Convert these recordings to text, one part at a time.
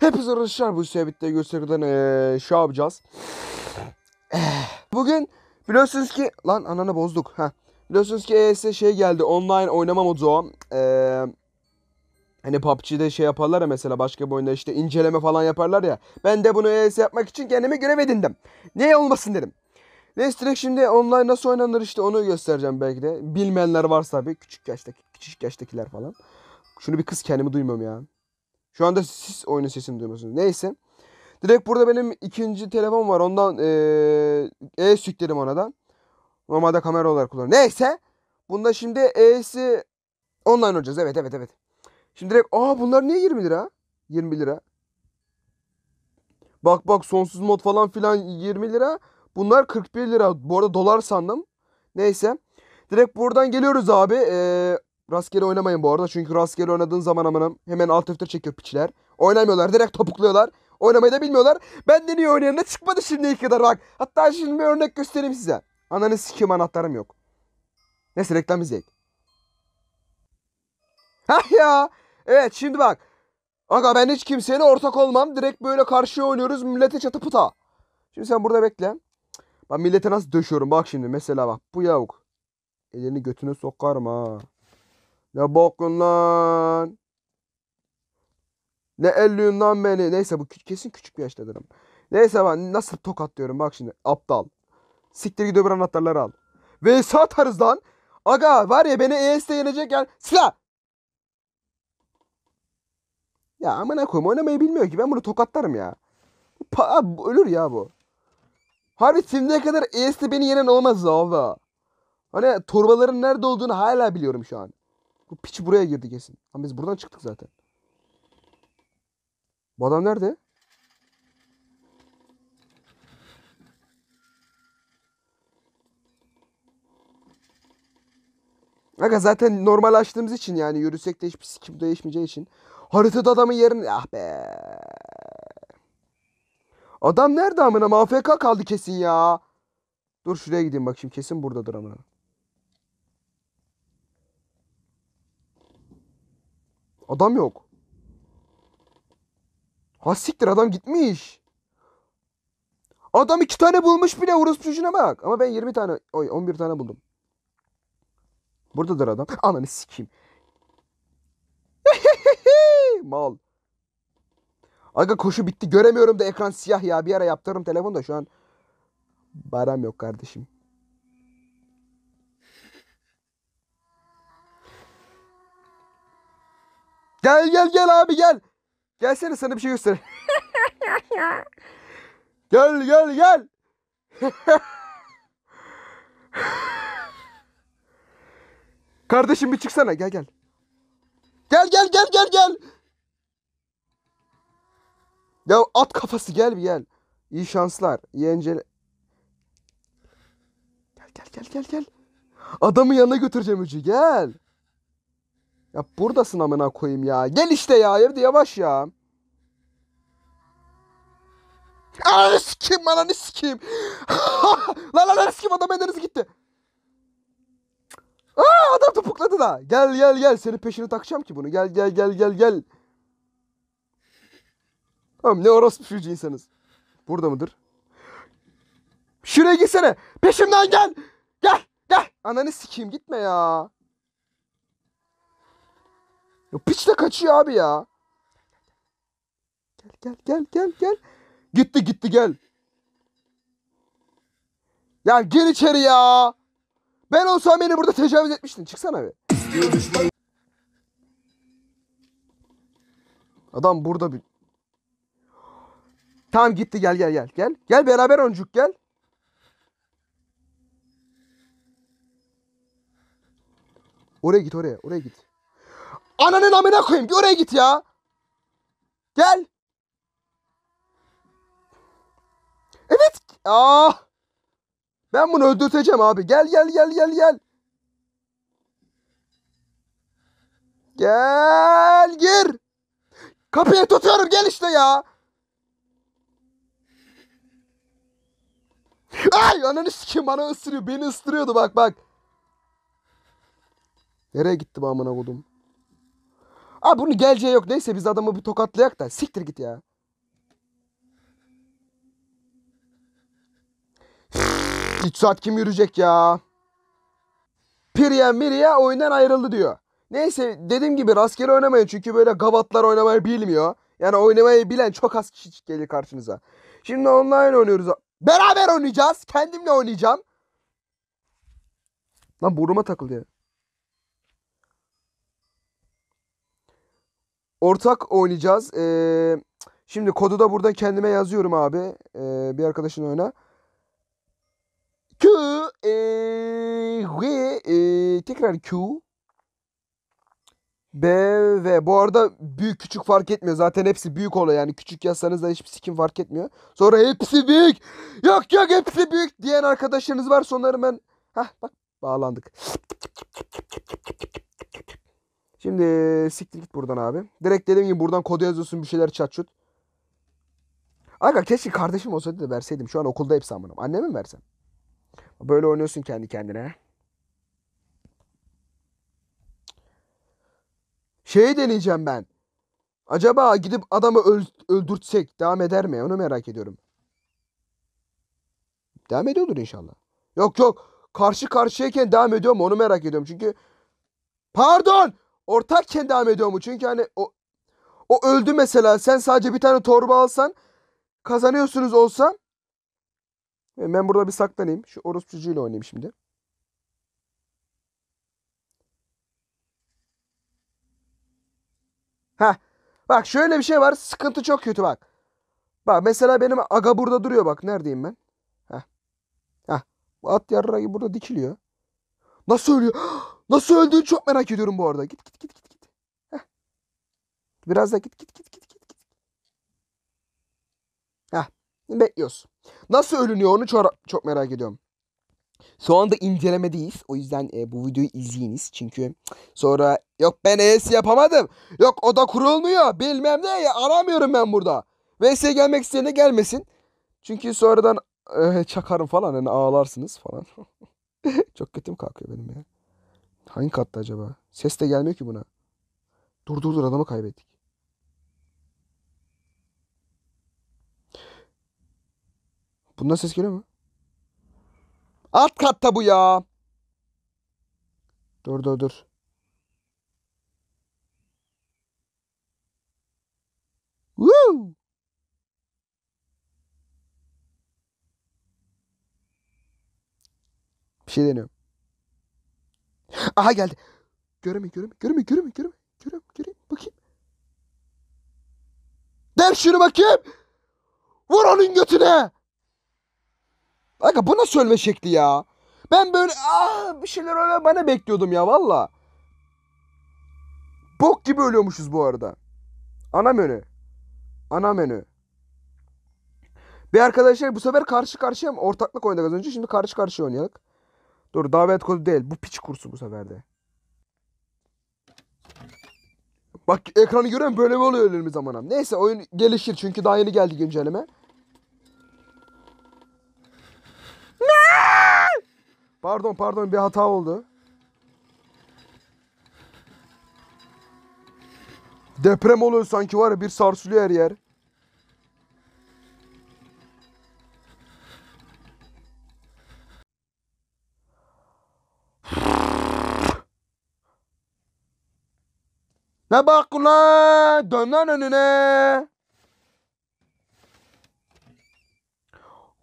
Hepinize arkadaşlar bu sebebitte gösteriden ee, şey yapacağız. Eh, bugün biliyorsunuz ki lan ananı bozduk. Heh. Biliyorsunuz ki es şey geldi online oynama modu. Eee Hani PUBG'de şey yaparlar ya mesela başka bir oyunda işte inceleme falan yaparlar ya. Ben de bunu ES yapmak için kendime görev edindim. Niye olmasın dedim. Neyse direkt şimdi online nasıl oynanır işte onu göstereceğim belki de. Bilmeyenler varsa tabii küçük yaştaki küçük yaştakiler falan. Şunu bir kız kendimi duymuyorum ya. Şu anda siz oyunun sesini duymuyorsunuz. Neyse. Direkt burada benim ikinci telefon var. Ondan ee, e siktirim da. Normalde kamera olarak kullanıyorum. Neyse. Bunda şimdi E'si online olacağız. Evet evet evet. Şimdi direkt aa bunlar niye 20 lira? 20 lira. Bak bak sonsuz mod falan filan 20 lira. Bunlar 41 lira. Bu arada dolar sandım. Neyse. Direkt buradan geliyoruz abi. Ee, Rastgele oynamayın bu arada. Çünkü rastgele oynadığın zaman amınım hemen alt f çekiyor piçler. Oynamıyorlar. Direkt topukluyorlar. Oynamayı da bilmiyorlar. Ben de niye oynayanına çıkmadı şimdiye kadar bak. Hatta şimdi bir örnek göstereyim size. Ananı sikiyim anahtarım yok. Neyse reklam izleyek. Hah ya. Evet şimdi bak. Aga ben hiç kimseyle ortak olmam. Direkt böyle karşıya oynuyoruz. Millete çatı pıta. Şimdi sen burada bekle. Ben millete nasıl döşüyorum. Bak şimdi mesela bak. Bu yavuk. Elini götüne sokarım ha. Ne bokun lan. Ne elliyin lan beni. Neyse bu kesin küçük bir yaşta dedim. Neyse ben nasıl tokatlıyorum bak şimdi. Aptal. Siktir git öbür anahtarları al. Ve satarız lan. Aga var ya beni ES'de yenecek yani. Silah. Ya amına koyayım oynamayı bilmiyor ki. Ben bunu tokatlarım ya. Pa ölür ya bu. Harbi şimdiye kadar ES'de beni yenen olmaz abi. Hani torbaların nerede olduğunu hala biliyorum şu an. Bu piçi buraya girdi kesin. Ama biz buradan çıktık zaten. Bu adam nerede? Aga zaten normal açtığımız için yani yürüsek de hiçbir sikim değişmeyeceği için. Haritada adamın yerini... Ah be. Adam nerede amına? MFK kaldı kesin ya. Dur şuraya gideyim bak şimdi kesin buradadır amına. Adam yok. Ha siktir adam gitmiş. Adam iki tane bulmuş bile Urus çocuğuna bak. Ama ben 20 tane, oy 11 tane buldum. Buradadır adam. Ananı sikeyim. Mal. Aga koşu bitti göremiyorum da ekran siyah ya. Bir ara yaptırırım telefonu da şu an. Baram yok kardeşim. Gel gel gel abi gel. Gelsene sana bir şey göster. gel gel gel. Kardeşim bir çıksana gel gel. Gel gel gel gel gel. Ya at kafası gel bir gel. İyi şanslar. İyi Gel gel gel gel gel. Adamı yanına götüreceğim Hücü gel. Ya buradasın amına koyayım ya. Gel işte ya. Hayırdır yavaş ya. Aa sikeyim ananı sikeyim. lan lan lan adam ederiz gitti. Aa adam topukladı da. Gel gel gel seni peşini takacağım ki bunu. Gel gel gel gel gel. Oğlum ne orospu çocuğu insanız. Burada mıdır? Şuraya gitsene. Peşimden gel. Gel gel. Ananı sikeyim gitme ya. Ya piç de kaçıyor abi ya. Gel gel gel gel gel. Gitti gitti gel. Ya gir içeri ya. Ben olsam beni burada tecavüz etmiştin. Çıksana bir. Adam burada bir... Tamam gitti gel gel gel. Gel gel beraber oncuk gel. Oraya git oraya oraya git. Ananın amına koyayım. Bir oraya git ya. Gel. Evet. Aa. Ah. Ben bunu öldürteceğim abi. Gel gel gel gel gel. Gel gir. Kapıyı tutuyorum gel işte ya. Ay ananı sikeyim bana ısırıyor. Beni ısırıyordu bak bak. Nereye gitti bu amına kodum? Abi bunun geleceği yok. Neyse biz adamı bir tokatlayak da. Siktir git ya. İç saat kim yürüyecek ya? Priya Miriya oyundan ayrıldı diyor. Neyse dediğim gibi rastgele oynamayın çünkü böyle gavatlar oynamayı bilmiyor. Yani oynamayı bilen çok az kişi gelir karşınıza. Şimdi online oynuyoruz. Beraber oynayacağız. Kendimle oynayacağım. Lan buruma takıldı ya. Ortak oynayacağız. Ee, şimdi kodu da burada kendime yazıyorum abi. Ee, bir arkadaşın öne. Q e, V e, tekrar Q B ve bu arada büyük küçük fark etmiyor. Zaten hepsi büyük oluyor yani. Küçük yazsanız da hiçbir sikim fark etmiyor. Sonra hepsi büyük. Yok yok hepsi büyük diyen arkadaşlarınız var. Sonları ben... Hah bak bağlandık. Şimdi siktir git buradan abi. Direkt dedim ki buradan kodu yazıyorsun bir şeyler çatçut. çut. Aga keşke kardeşim olsaydı da verseydim. Şu an okulda hepsi amınım. Anneme mi versem? Böyle oynuyorsun kendi kendine. Şeyi deneyeceğim ben. Acaba gidip adamı öl öldürtsek devam eder mi? Onu merak ediyorum. Devam ediyordur inşallah. Yok yok. Karşı karşıyayken devam ediyor mu? Onu merak ediyorum. Çünkü Pardon ortakken devam ediyor mu? Çünkü hani o, o öldü mesela. Sen sadece bir tane torba alsan kazanıyorsunuz olsa. E, ben burada bir saklanayım. Şu orospucuyla oynayayım şimdi. Ha. Bak şöyle bir şey var. Sıkıntı çok kötü bak. Bak mesela benim aga burada duruyor bak. Neredeyim ben? Ha. Ha. At yarrağı burada dikiliyor. Nasıl ölüyor? Nasıl öldüğünü çok merak ediyorum bu arada. Git git git git git. Heh. Biraz da git git git git git. Ha, Bekliyoruz. Nasıl ölünüyor onu çok, çok merak ediyorum. Şu anda incelemedeyiz. O yüzden e, bu videoyu izleyiniz. Çünkü sonra yok ben ES yapamadım. Yok o da kurulmuyor. Bilmem ne ya aramıyorum ben burada. VS'ye gelmek isteyene gelmesin. Çünkü sonradan e, çakarım falan hani ağlarsınız falan. Çok kötü kötüm kalkıyor benim ya. Hangi katta acaba? Ses de gelmiyor ki buna. Dur dur dur adamı kaybettik. Bundan ses geliyor mu? Alt katta bu ya. Dur dur dur. Woo! Bir şey deniyorum. Aha geldi. Göremiyor, göremiyor, göremiyor, göremiyor, göremiyor. Görüyorum, göreyim, bakayım. Der şunu bakayım. Vur onun götüne. Aga bu nasıl ölme şekli ya? Ben böyle ah, bir şeyler öyle bana bekliyordum ya valla. Bok gibi ölüyormuşuz bu arada. Ana menü. Ana menü. Bir arkadaşlar bu sefer karşı karşıya mı ortaklık oynadık az önce. Şimdi karşı karşıya oynayalım. Dur davet kodu değil. Bu piç kursu bu sefer de. Bak ekranı gören böyle mi oluyor ölümümüz zaman Neyse oyun gelişir çünkü daha yeni geldi güncelleme. Pardon pardon bir hata oldu. Deprem oluyor sanki var ya bir sarsılıyor her yer. Ne bak ulan dön lan önüne.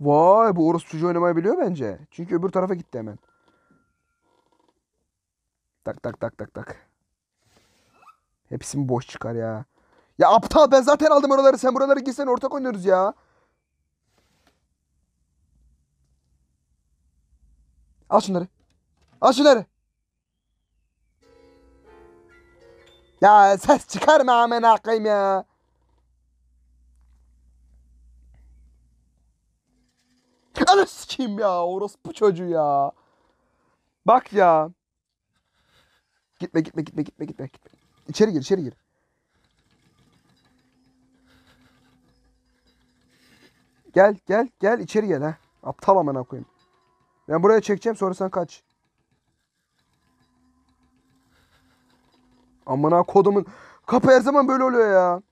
Vay bu orası orospucu oynamayı biliyor bence. Çünkü öbür tarafa gitti hemen. Tak tak tak tak tak. Hepsi mi boş çıkar ya. Ya aptal ben zaten aldım oraları. Sen buraları gitsen ortak oynuyoruz ya. Al şunları. Al şunları. Ya ses çıkarma amına koyayım ya. Ana sikeyim ya orospu çocuğu ya. Bak ya. Gitme gitme gitme gitme gitme gitme. İçeri gir içeri gir. Gel gel gel içeri gel ha. Aptal amına koyayım. Ben buraya çekeceğim sonra sen kaç. Aman ha kodumun. Kapı her zaman böyle oluyor ya.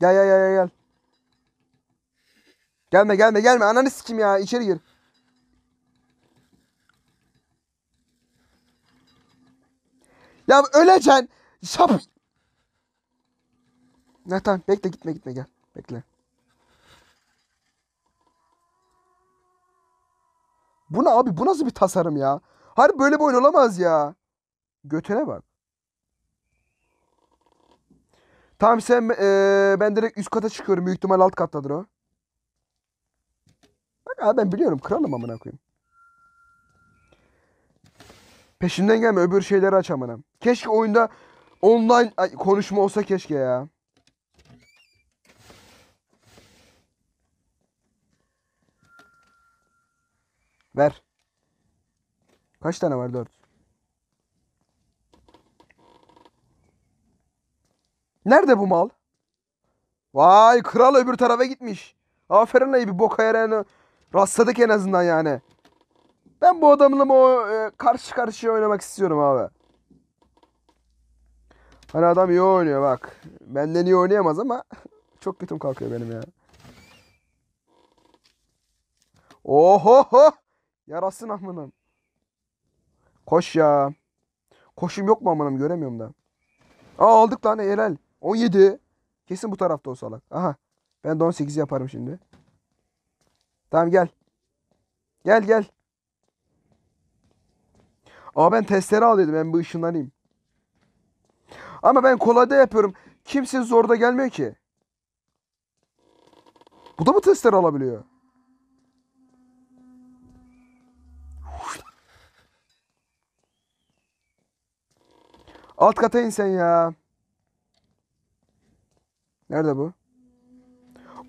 Gel gel gel gel. Gelme gelme gelme. Ananı sikim ya. İçeri gir. Ya öleceksin. Sap. Ne tamam bekle gitme gitme gel. Bekle. Bu ne abi? Bu nasıl bir tasarım ya? Harbi böyle bir oyun olamaz ya. Götüne bak. Tamam sen e, ben direkt üst kata çıkıyorum. Büyük ihtimal alt kattadır o. Bak abi ben biliyorum. Kralım amına koyayım. Peşinden gelme. Öbür şeyleri aç amına. Keşke oyunda online konuşma olsa keşke ya. Ver. Kaç tane var? Dört. Nerede bu mal? Vay kral öbür tarafa gitmiş. Aferin ayı bir boka yerine rastladık en azından yani. Ben bu adamla o e, karşı karşıya oynamak istiyorum abi. Hani adam iyi oynuyor bak. Benden iyi oynayamaz ama çok bitim kalkıyor benim ya. Oho! Yarasın amınım. Koş ya. Koşum yok mu amınım göremiyorum da. Aa aldık lan helal. 17. Kesin bu tarafta o salak. Aha. Ben de 18 yaparım şimdi. Tamam gel. Gel gel. Ama ben testere al dedim. Ben bu ışınlanayım. Ama ben kolayda yapıyorum. Kimse zorda gelmiyor ki. Bu da mı testere alabiliyor? Alt kata in sen ya. Nerede bu?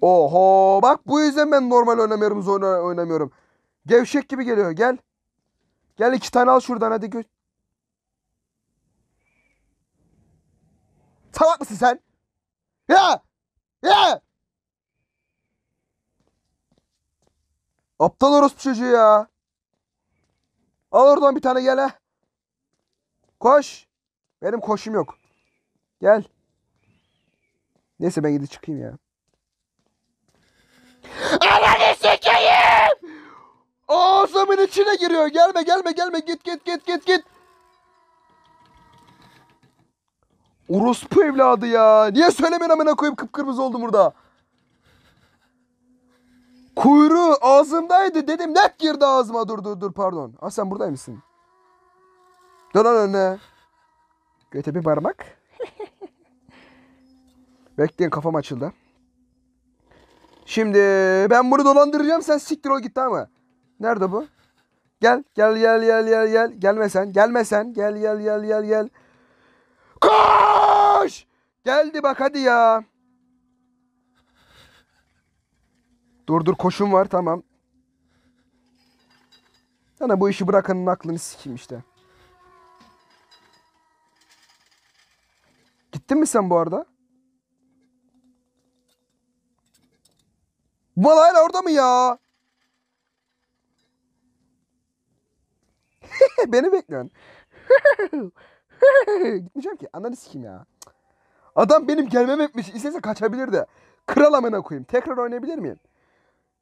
Oho bak bu yüzden ben normal oynamıyorum oyna oynamıyorum. Gevşek gibi geliyor gel. Gel iki tane al şuradan hadi gö. Salak mısın sen? Ya! Ya! Aptal orospu çocuğu ya. Al oradan bir tane gel he. Koş. Benim koşum yok. Gel. Neyse ben gidip çıkayım ya. Ananı sikeyim! Ağzımın içine giriyor. Gelme gelme gelme git git git git git. Orospu evladı ya. Niye söylemen amına koyup kıpkırmızı oldu burada. Kuyruğu ağzımdaydı dedim net girdi ağzıma. Dur dur dur pardon. Ah sen buradaymışsın. Dön lan önüne. Göte bir parmak. Bekleyin kafam açıldı. Şimdi ben bunu dolandıracağım sen siktir ol gitti ama. Nerede bu? Gel gel gel gel gel gel. Gelmesen gelmesen gel gel gel gel gel. Koş! Geldi bak hadi ya. Dur dur koşum var tamam. Sana bu işi bırakanın aklını sikeyim işte. Gittin mi sen bu arada? Bu orada mı ya? Beni bekliyorsun. Gitmeyeceğim ki. Ananı sikeyim ya. Adam benim gelmem etmiş. İstese kaçabilirdi. Kral amına koyayım. Tekrar oynayabilir miyim?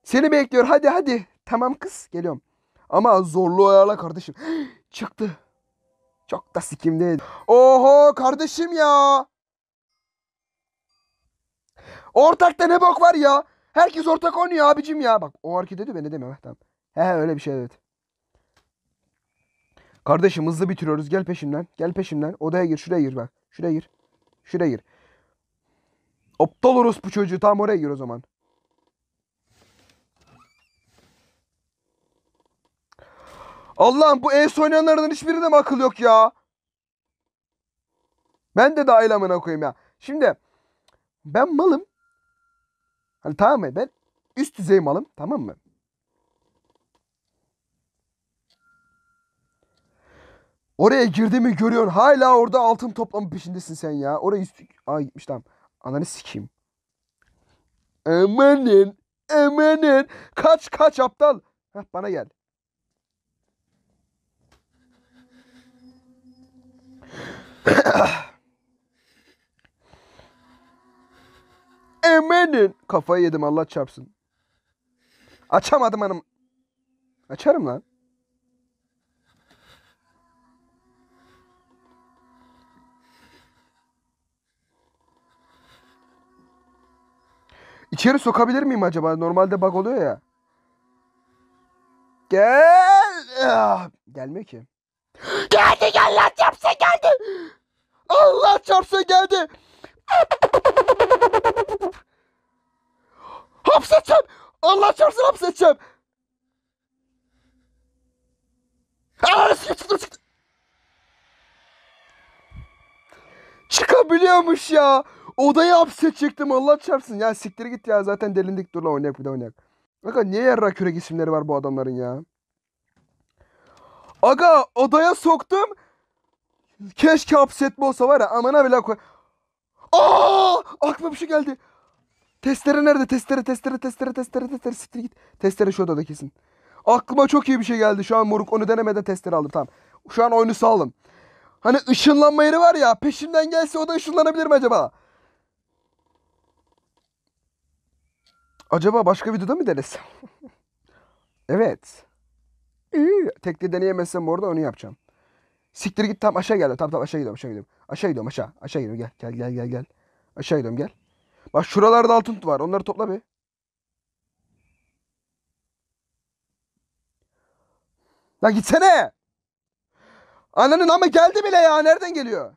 Seni bekliyor. Hadi hadi. Tamam kız. Geliyorum. Ama zorlu ayarla kardeşim. Çıktı. Çok da sikimdeydi. Oho kardeşim ya. Ortakta ne bok var ya? Herkes ortak oynuyor abicim ya. Bak o hareket dedi ben ne demiyorum. Tamam. He he öyle bir şey evet. Kardeşim hızlı bitiriyoruz. Gel peşimden. Gel peşimden. Odaya gir. Şuraya gir bak. Şuraya gir. Şuraya gir. Aptal bu çocuğu. Tam oraya gir o zaman. Allah'ım bu ES oynayanlardan hiçbirinde mi akıl yok ya? Ben de dahil amına koyayım ya. Şimdi ben malım. Hani tamam mı? Ben üst düzey malım tamam mı? Oraya girdiğimi görüyorsun. Hala orada altın toplamı peşindesin sen ya. Oraya üst... ay gitmiş tamam. Ananı sikeyim. Emanin. Emanin. Kaç kaç aptal. Heh bana gel. Ah. Emenin. Kafayı yedim Allah çarpsın. Açamadım hanım. Açarım lan. İçeri sokabilir miyim acaba? Normalde bug oluyor ya. Gel. Ah, gelmiyor ki. Geldi Allah çarpsa geldi. Allah çarpsa geldi. Hapsedeceğim. Allah çarpsın hapsedeceğim. Ananı sikeyim çıktım çıktım. Çıkabiliyormuş ya. Odayı hapsedecektim Allah çarpsın. Ya siktir git ya zaten delindik. Dur lan oynayak bir de oynayak. Aga niye yarra kürek isimleri var bu adamların ya? Aga odaya soktum. Keşke hapsetme olsa var ya amına bile koy. Aa! Aklıma bir şey geldi. Testere nerede? Testere, testere, testere, testere, testere. Siktir git. Testere şu odada kesin. Aklıma çok iyi bir şey geldi. Şu an moruk onu denemeden testere aldım. Tamam. Şu an oyunu saldım. Hani ışınlanma yeri var ya. Peşimden gelse o da ışınlanabilir mi acaba? Acaba başka videoda mı denesem? evet. İyi. Tekli deneyemezsem orada onu yapacağım. Siktir git tam aşağı gel. Tam tam aşağı gidiyorum aşağı gidiyorum. Aşağı gidiyorum aşağı. Aşağı gidiyorum gel gel gel gel gel. Aşağı gidiyorum gel. Bak şuralarda altın var. Onları topla bir. La gitsene. Ananın ama geldi bile ya. Nereden geliyor?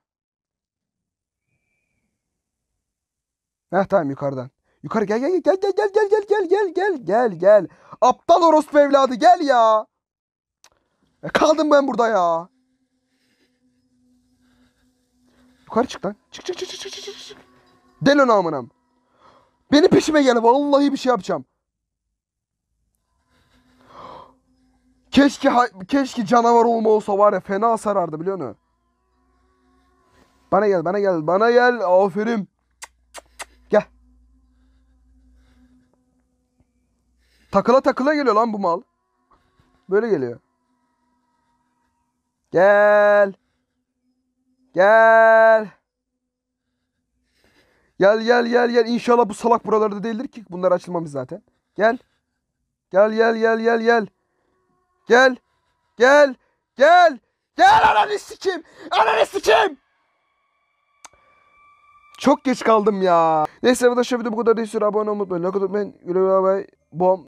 Heh tamam yukarıdan. Yukarı gel gel gel gel gel gel gel gel gel gel gel gel. Aptal orospu evladı gel ya. E, kaldım ben burada ya. Yukarı çık lan. Çık çık çık çık çık çık. Delon amınam. Beni peşime gel. Vallahi bir şey yapacağım. Keşke keşke canavar olma olsa var ya fena sarardı biliyor musun? Bana gel, bana gel, bana gel. Aferin. Gel. Takıla takıla geliyor lan bu mal. Böyle geliyor. Gel. Gel. Gel gel gel gel. İnşallah bu salak buralarda değildir ki. Bunlar açılmamış zaten. Gel. Gel gel gel gel gel. Gel. Gel. Gel. Gel ananı sikim. Ananı sikim. Çok geç kaldım ya. Neyse arkadaşlar video bu kadar değil. Abone olmayı unutmayın. Like atmayı unutmayın. Bom.